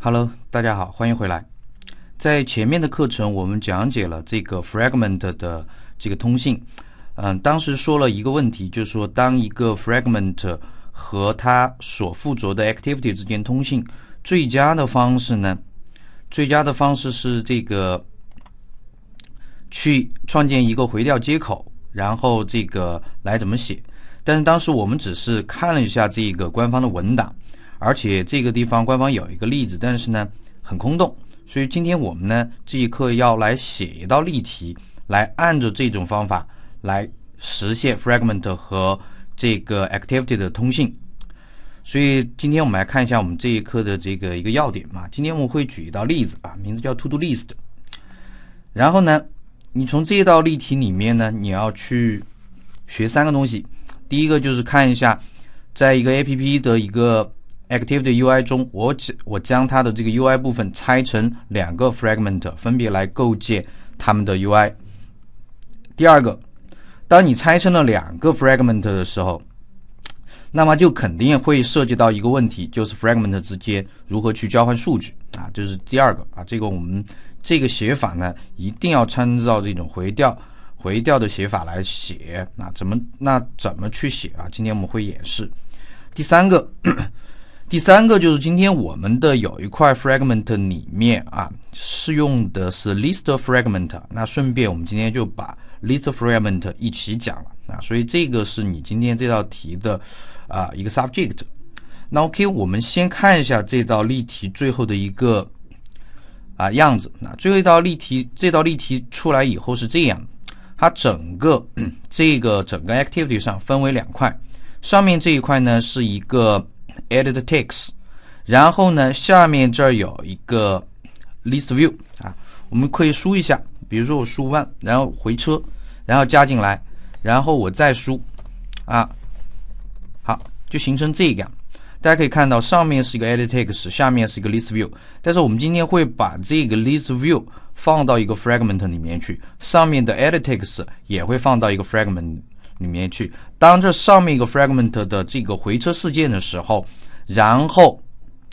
Hello，大家好，欢迎回来。在前面的课程，我们讲解了这个 fragment 的这个通信。嗯，当时说了一个问题，就是说当一个 fragment 和它所附着的 activity 之间通信，最佳的方式呢？最佳的方式是这个去创建一个回调接口，然后这个来怎么写？但是当时我们只是看了一下这个官方的文档。而且这个地方官方有一个例子，但是呢很空洞。所以今天我们呢这一课要来写一道例题，来按照这种方法来实现 fragment 和这个 activity 的通信。所以今天我们来看一下我们这一课的这个一个要点嘛。今天我会举一道例子啊，名字叫 To Do List。然后呢，你从这道例题里面呢，你要去学三个东西。第一个就是看一下在一个 APP 的一个 Activity UI 中，我只我将它的这个 UI 部分拆成两个 Fragment，分别来构建它们的 UI。第二个，当你拆成了两个 Fragment 的时候，那么就肯定会涉及到一个问题，就是 Fragment 之间如何去交换数据啊，就是第二个啊，这个我们这个写法呢，一定要参照这种回调回调的写法来写啊，怎么那怎么去写啊？今天我们会演示。第三个。第三个就是今天我们的有一块 fragment 里面啊，是用的是 list fragment。那顺便我们今天就把 list fragment 一起讲了啊，所以这个是你今天这道题的啊一个 subject。那 OK，我们先看一下这道例题最后的一个啊样子。那最后一道例题，这道例题出来以后是这样，它整个这个整个 activity 上分为两块，上面这一块呢是一个。Edit text，然后呢，下面这儿有一个 list view 啊，我们可以输一下，比如说我输万，然后回车，然后加进来，然后我再输啊，好，就形成这个样。大家可以看到，上面是一个 Edit text，下面是一个 list view。但是我们今天会把这个 list view 放到一个 fragment 里面去，上面的 Edit text 也会放到一个 fragment。里面去，当这上面一个 fragment 的这个回车事件的时候，然后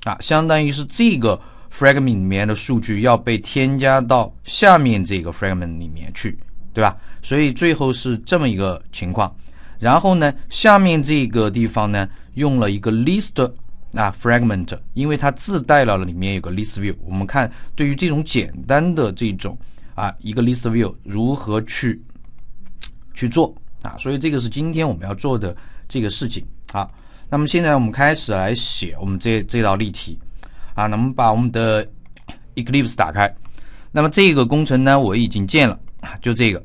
啊，相当于是这个 fragment 里面的数据要被添加到下面这个 fragment 里面去，对吧？所以最后是这么一个情况。然后呢，下面这个地方呢，用了一个 list 啊 fragment，因为它自带了里面有个 list view。我们看，对于这种简单的这种啊一个 list view 如何去去做。啊，所以这个是今天我们要做的这个事情好，那么现在我们开始来写我们这这道例题啊。那么把我们的 Eclipse 打开，那么这个工程呢我已经建了就这个。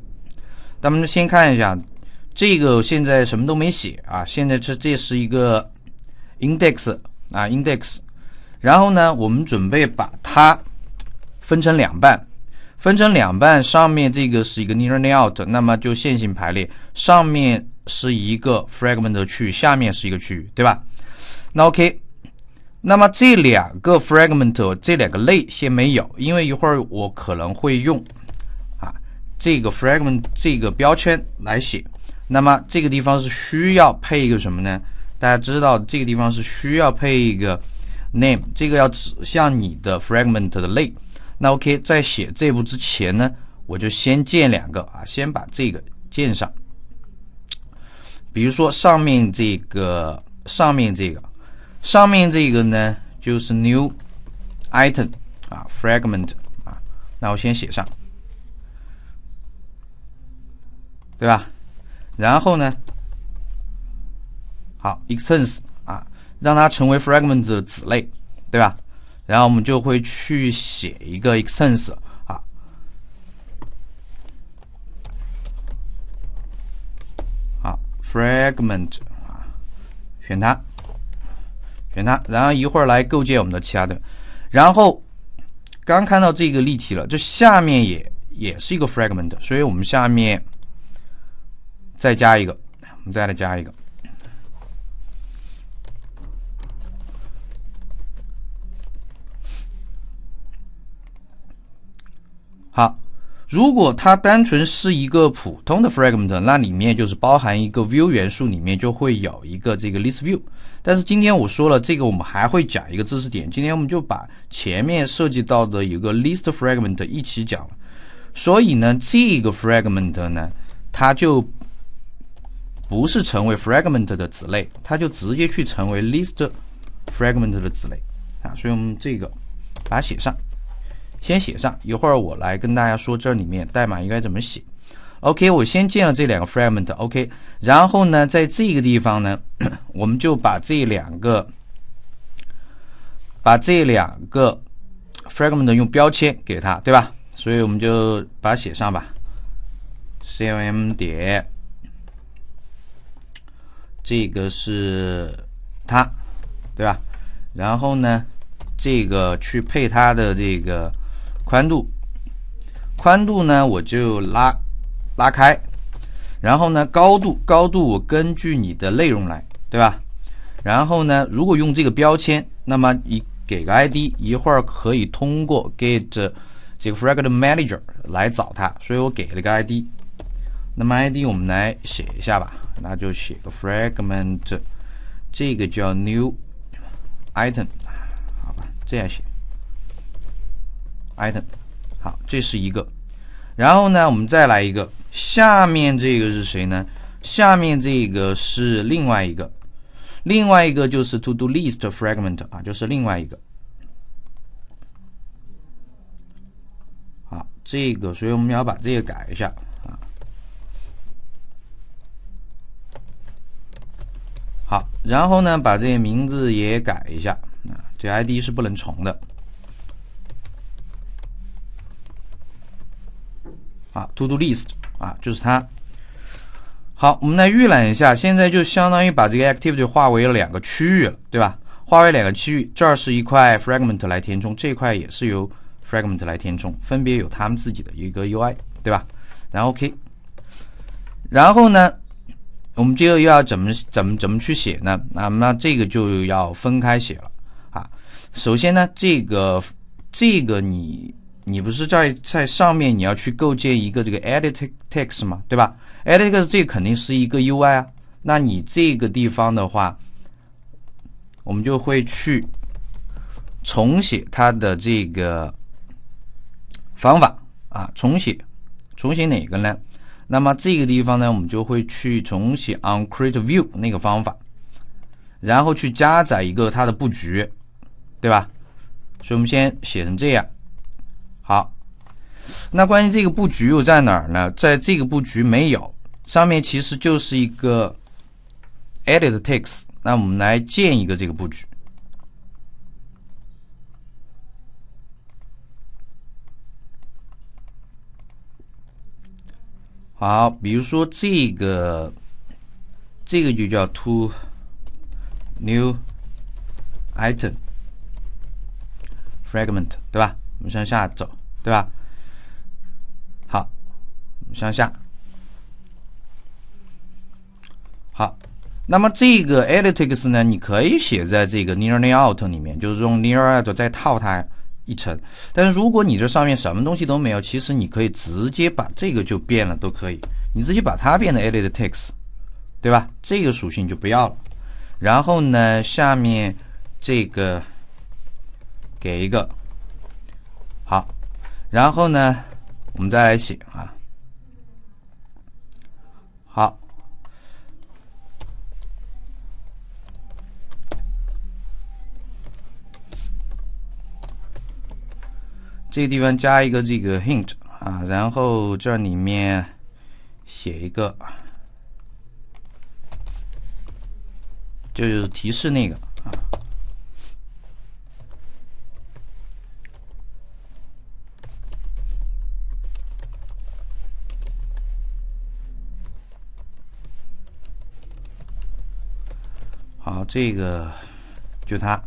咱们先看一下，这个现在什么都没写啊。现在这这是一个 index 啊 index，然后呢，我们准备把它分成两半。分成两半，上面这个是一个 near n a out，那么就线性排列，上面是一个 fragment 的区，下面是一个区域，对吧？那 OK，那么这两个 fragment，这两个类先没有，因为一会儿我可能会用啊这个 fragment 这个标签来写，那么这个地方是需要配一个什么呢？大家知道这个地方是需要配一个 name，这个要指向你的 fragment 的类。那 OK，在写这步之前呢，我就先建两个啊，先把这个建上。比如说上面这个，上面这个，上面这个呢，就是 New Item 啊，Fragment 啊，那我先写上，对吧？然后呢，好，Extends 啊，让它成为 Fragment 的子类，对吧？然后我们就会去写一个 extends 啊，好 fragment 啊，选它，选它，然后一会儿来构建我们的其他的。然后刚看到这个例题了，就下面也也是一个 fragment，所以我们下面再加一个，我们再来加一个。好，如果它单纯是一个普通的 fragment，那里面就是包含一个 view 元素，里面就会有一个这个 list view。但是今天我说了，这个我们还会讲一个知识点，今天我们就把前面涉及到的有个 list fragment 一起讲了。所以呢，这个 fragment 呢，它就不是成为 fragment 的子类，它就直接去成为 list fragment 的子类啊。所以我们这个把它写上。先写上，一会儿我来跟大家说这里面代码应该怎么写。OK，我先建了这两个 fragment。OK，然后呢，在这个地方呢，我们就把这两个把这两个 fragment 用标签给它，对吧？所以我们就把它写上吧。C M 点这个是它，对吧？然后呢，这个去配它的这个。宽度，宽度呢我就拉拉开，然后呢高度，高度我根据你的内容来，对吧？然后呢，如果用这个标签，那么你给个 ID，一会儿可以通过 get 这个 fragment manager 来找它，所以我给了个 ID。那么 ID 我们来写一下吧，那就写个 fragment，这个叫 new item，好吧，这样写。item，好，这是一个。然后呢，我们再来一个。下面这个是谁呢？下面这个是另外一个，另外一个就是 to do list fragment 啊，就是另外一个。好，这个，所以我们要把这个改一下啊。好，然后呢，把这些名字也改一下啊，这 ID 是不能重的。啊，to do list 啊，就是它。好，我们来预览一下，现在就相当于把这个 activity 划为了两个区域了，对吧？划为两个区域，这儿是一块 fragment 来填充，这块也是由 fragment 来填充，分别有他们自己的一个 UI，对吧？然后 OK，然后呢，我们接着又要怎么怎么怎么去写呢？那那这个就要分开写了啊。首先呢，这个这个你。你不是在在上面，你要去构建一个这个 Edit Text 嘛，对吧？Edit Text 这肯定是一个 UI 啊。那你这个地方的话，我们就会去重写它的这个方法啊，重写重写哪个呢？那么这个地方呢，我们就会去重写 OnCreateView 那个方法，然后去加载一个它的布局，对吧？所以，我们先写成这样。好，那关于这个布局又在哪儿呢？在这个布局没有，上面其实就是一个 edit text。那我们来建一个这个布局。好，比如说这个，这个就叫 to new item fragment，对吧？我们向下走。对吧？好，向下。好，那么这个 edit t e x 呢？你可以写在这个 near near out 里面，就是用 near out 再套它一层。但是如果你这上面什么东西都没有，其实你可以直接把这个就变了都可以，你自己把它变成 edit t e x 对吧？这个属性就不要了。然后呢，下面这个给一个。然后呢，我们再来写啊。好，这个地方加一个这个 hint 啊，然后这里面写一个，就是提示那个。这个就它，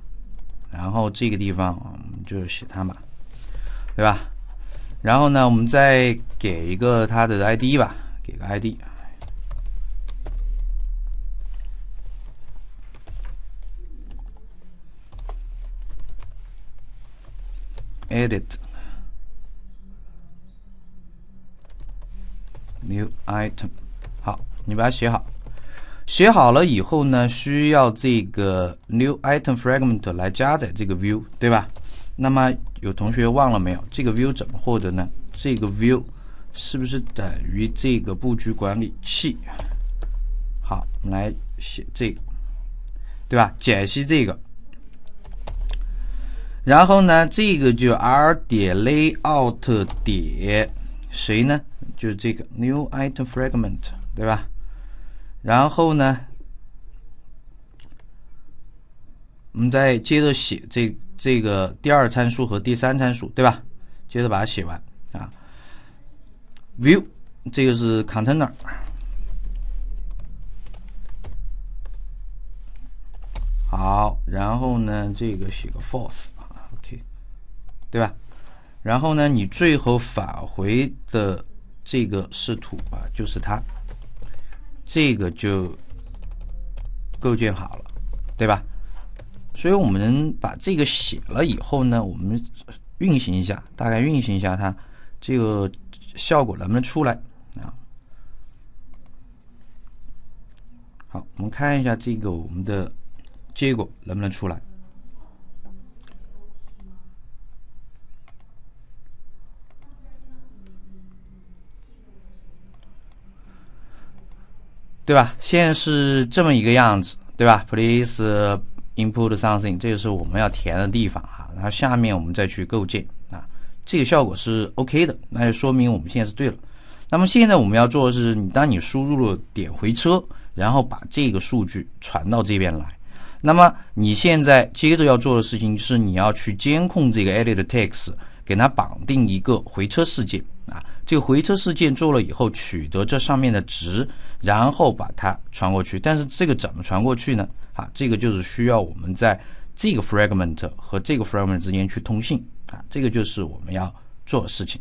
然后这个地方我们就写它嘛，对吧？然后呢，我们再给一个它的 ID 吧，给个 ID。Edit，new item，好，你把它写好。写好了以后呢，需要这个 new item fragment 来加载这个 view，对吧？那么有同学忘了没有？这个 view 怎么获得呢？这个 view 是不是等于这个布局管理器？好，我们来写这个，对吧？解析这个，然后呢，这个就 R 点 layout 点谁呢？就是这个 new item fragment，对吧？然后呢，我们再接着写这这个第二参数和第三参数，对吧？接着把它写完啊。view 这个是 container，好，然后呢，这个写个 false 啊，OK，对吧？然后呢，你最后返回的这个视图啊，就是它。这个就构建好了，对吧？所以我们把这个写了以后呢，我们运行一下，大概运行一下它，这个效果能不能出来啊？好，我们看一下这个我们的结果能不能出来。对吧？现在是这么一个样子，对吧？Please input something，这就是我们要填的地方啊。然后下面我们再去构建啊，这个效果是 OK 的，那就说明我们现在是对了。那么现在我们要做的是，你当你输入了点回车，然后把这个数据传到这边来。那么你现在接着要做的事情是，你要去监控这个 Edit Text，给它绑定一个回车事件啊。这个回车事件做了以后，取得这上面的值，然后把它传过去。但是这个怎么传过去呢？啊，这个就是需要我们在这个 fragment 和这个 fragment 之间去通信啊，这个就是我们要做事情。